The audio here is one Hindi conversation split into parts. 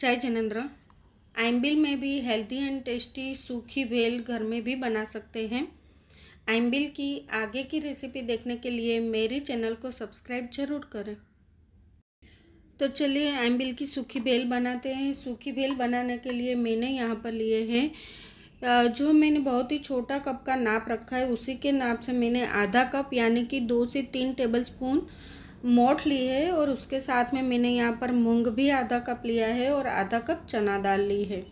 जय जिनेन्द्र आइम्बिल में भी हेल्दी एंड टेस्टी सूखी भेल घर में भी बना सकते हैं आइम्बिल की आगे की रेसिपी देखने के लिए मेरे चैनल को सब्सक्राइब जरूर करें तो चलिए आइम्बिल की सूखी भेल बनाते हैं सूखी भेल बनाने के लिए मैंने यहाँ पर लिए हैं जो मैंने बहुत ही छोटा कप का नाप रखा है उसी के नाप से मैंने आधा कप यानी कि दो से तीन टेबल स्पून मोट ली है और उसके साथ में मैंने यहाँ पर मूंग भी आधा कप लिया है और आधा कप चना दाल ली है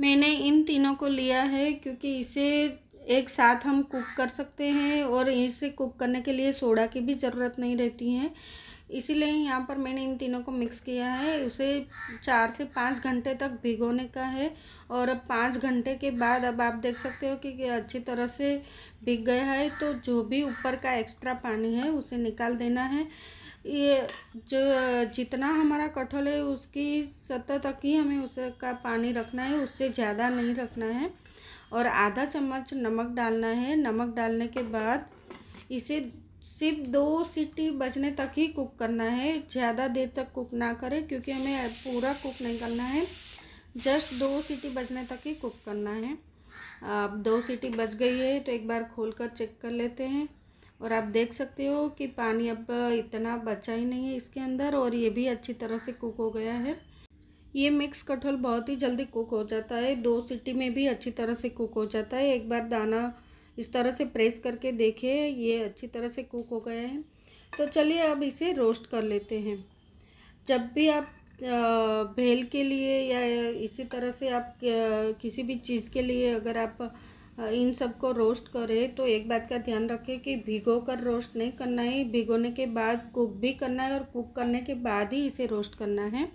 मैंने इन तीनों को लिया है क्योंकि इसे एक साथ हम कुक कर सकते हैं और इसे कुक करने के लिए सोडा की भी ज़रूरत नहीं रहती है इसीलिए यहाँ पर मैंने इन तीनों को मिक्स किया है उसे चार से पाँच घंटे तक भिगोने का है और अब पाँच घंटे के बाद अब आप देख सकते हो कि अच्छी तरह से भिग गया है तो जो भी ऊपर का एक्स्ट्रा पानी है उसे निकाल देना है ये जो जितना हमारा कटहल है उसकी सतह तक ही हमें उसका पानी रखना है उससे ज़्यादा नहीं रखना है और आधा चम्मच नमक डालना है नमक डालने के बाद इसे सिर्फ दो सीटी बजने तक ही कुक करना है ज़्यादा देर तक कुक ना करें क्योंकि हमें पूरा कुक नहीं करना है जस्ट दो सीटी बजने तक ही कुक करना है अब दो सीटी बज गई है तो एक बार खोल कर चेक कर लेते हैं और आप देख सकते हो कि पानी अब इतना बचा ही नहीं है इसके अंदर और ये भी अच्छी तरह से कुक हो गया है ये मिक्स कटहल बहुत ही जल्दी कुक हो जाता है दो सीटी में भी अच्छी तरह से कुक हो जाता है एक बार दाना इस तरह से प्रेस करके देखे ये अच्छी तरह से कुक हो गए हैं तो चलिए अब इसे रोस्ट कर लेते हैं जब भी आप भेल के लिए या इसी तरह से आप किसी भी चीज़ के लिए अगर आप इन सब को रोस्ट करें तो एक बात का ध्यान रखें कि भिगो कर रोस्ट नहीं करना है भिगोने के बाद कुक भी करना है और कुक करने के बाद ही इसे रोस्ट करना है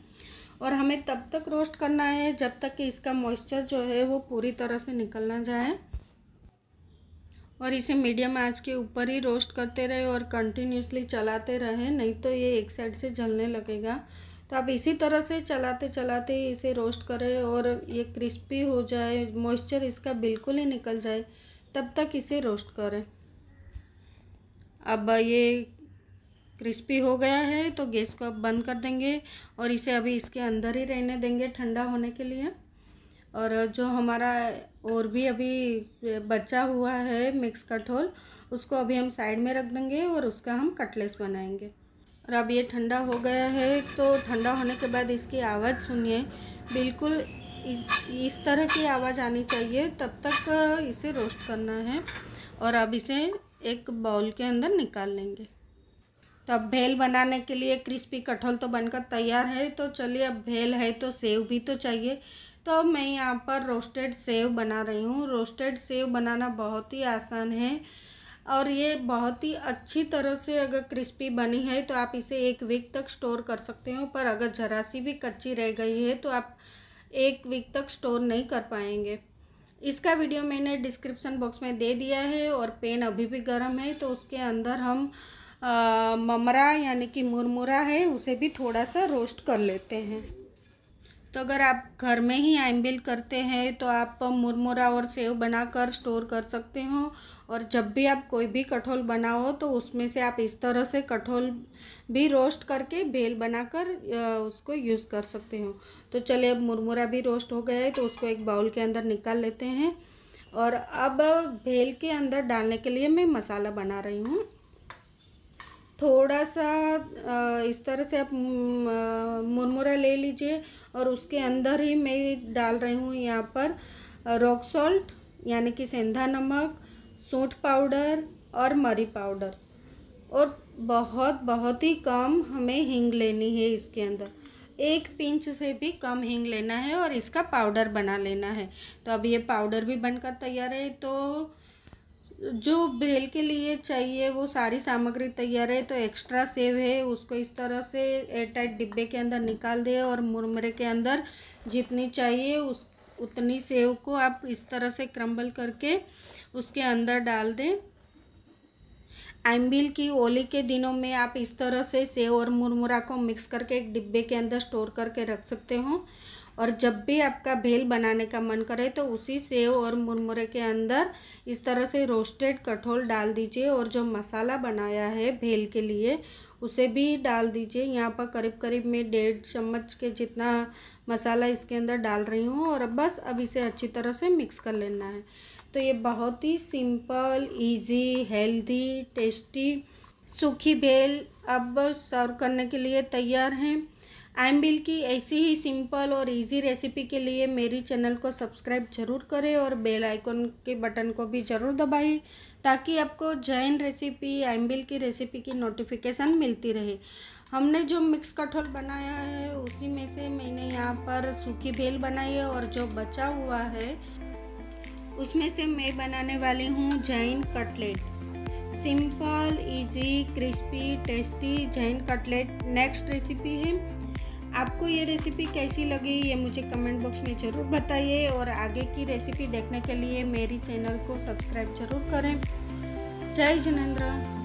और हमें तब तक रोस्ट करना है जब तक कि इसका मॉइस्चर जो है वो पूरी तरह से निकल ना जाए और इसे मीडियम आंच के ऊपर ही रोस्ट करते रहे और कंटिन्यूसली चलाते रहे नहीं तो ये एक साइड से जलने लगेगा तो आप इसी तरह से चलाते चलाते इसे रोस्ट करें और ये क्रिस्पी हो जाए मॉइस्चर इसका बिल्कुल ही निकल जाए तब तक इसे रोस्ट करें अब ये क्रिस्पी हो गया है तो गैस को अब बंद कर देंगे और इसे अभी इसके अंदर ही रहने देंगे ठंडा होने के लिए और जो हमारा और भी अभी बचा हुआ है मिक्स कठोल उसको अभी हम साइड में रख देंगे और उसका हम कटलेस बनाएंगे और अब ये ठंडा हो गया है तो ठंडा होने के बाद इसकी आवाज़ सुनिए बिल्कुल इस, इस तरह की आवाज़ आनी चाहिए तब तक इसे रोस्ट करना है और अब इसे एक बाउल के अंदर निकाल लेंगे तो अब भेल बनाने के लिए क्रिस्पी कटहल तो बनकर तैयार है तो चलिए अब भेल है तो सेव भी तो चाहिए तो अब मैं यहाँ पर रोस्टेड सेव बना रही हूँ रोस्टेड सेव बनाना बहुत ही आसान है और ये बहुत ही अच्छी तरह से अगर क्रिस्पी बनी है तो आप इसे एक वीक तक स्टोर कर सकते हो पर अगर ज़रा सी भी कच्ची रह गई है तो आप एक वीक तक स्टोर नहीं कर पाएंगे इसका वीडियो मैंने डिस्क्रिप्शन बॉक्स में दे दिया है और पेन अभी भी गर्म है तो उसके अंदर हम आ, ममरा यानी कि मुरमुरा है उसे भी थोड़ा सा रोस्ट कर लेते हैं तो अगर आप घर में ही आइम्बिल करते हैं तो आप मुरमुरा और सेव बनाकर स्टोर कर सकते हो और जब भी आप कोई भी कठोल बनाओ तो उसमें से आप इस तरह से कठोल भी रोस्ट करके बेल बनाकर उसको यूज़ कर सकते हो तो चलिए अब मुरमुरा भी रोस्ट हो गया है तो उसको एक बाउल के अंदर निकाल लेते हैं और अब भेल के अंदर डालने के लिए मैं मसाला बना रही हूँ थोड़ा सा इस तरह से आप मुरमुरा ले लीजिए और उसके अंदर ही मैं डाल रही हूँ यहाँ पर रॉक सॉल्ट यानी कि सेंधा नमक सूट पाउडर और मरी पाउडर और बहुत बहुत ही कम हमें हींग लेनी है इसके अंदर एक पिंच से भी कम हींग लेना है और इसका पाउडर बना लेना है तो अब ये पाउडर भी बनकर तैयार है तो जो बेल के लिए चाहिए वो सारी सामग्री तैयार है तो एक्स्ट्रा सेव है उसको इस तरह से एयरटाइट डिब्बे के अंदर निकाल दें और मुरमुरे के अंदर जितनी चाहिए उस उतनी सेव को आप इस तरह से क्रम्बल करके उसके अंदर डाल दें आइम्बिल की ओली के दिनों में आप इस तरह से सेव और मुरमुरा को मिक्स करके एक डिब्बे के अंदर स्टोर करके रख सकते हो और जब भी आपका भेल बनाने का मन करे तो उसी सेव और मुरमुरे के अंदर इस तरह से रोस्टेड कठोल डाल दीजिए और जो मसाला बनाया है भेल के लिए उसे भी डाल दीजिए यहाँ पर करीब करीब मैं डेढ़ चम्मच के जितना मसाला इसके अंदर डाल रही हूँ और बस अब इसे अच्छी तरह से मिक्स कर लेना है तो ये बहुत ही सिंपल इजी हेल्दी टेस्टी सूखी भेल अब सर्व करने के लिए तैयार हैं बिल की ऐसी ही सिंपल और इजी रेसिपी के लिए मेरी चैनल को सब्सक्राइब जरूर करें और बेल आइकन के बटन को भी ज़रूर दबाएं ताकि आपको जैन रेसिपी बिल की रेसिपी की नोटिफिकेशन मिलती रहे हमने जो मिक्स कठोल बनाया है उसी में से मैंने यहाँ पर सूखी बेल बनाई है और जो बचा हुआ है उसमें से मैं बनाने वाली हूँ Jain cutlet simple easy crispy tasty Jain cutlet next recipe है आपको ये रेसिपी कैसी लगी ये मुझे कमेंट बॉक्स में ज़रूर बताइए और आगे की रेसिपी देखने के लिए मेरी चैनल को सब्सक्राइब जरूर करें जय जिनेन्द्र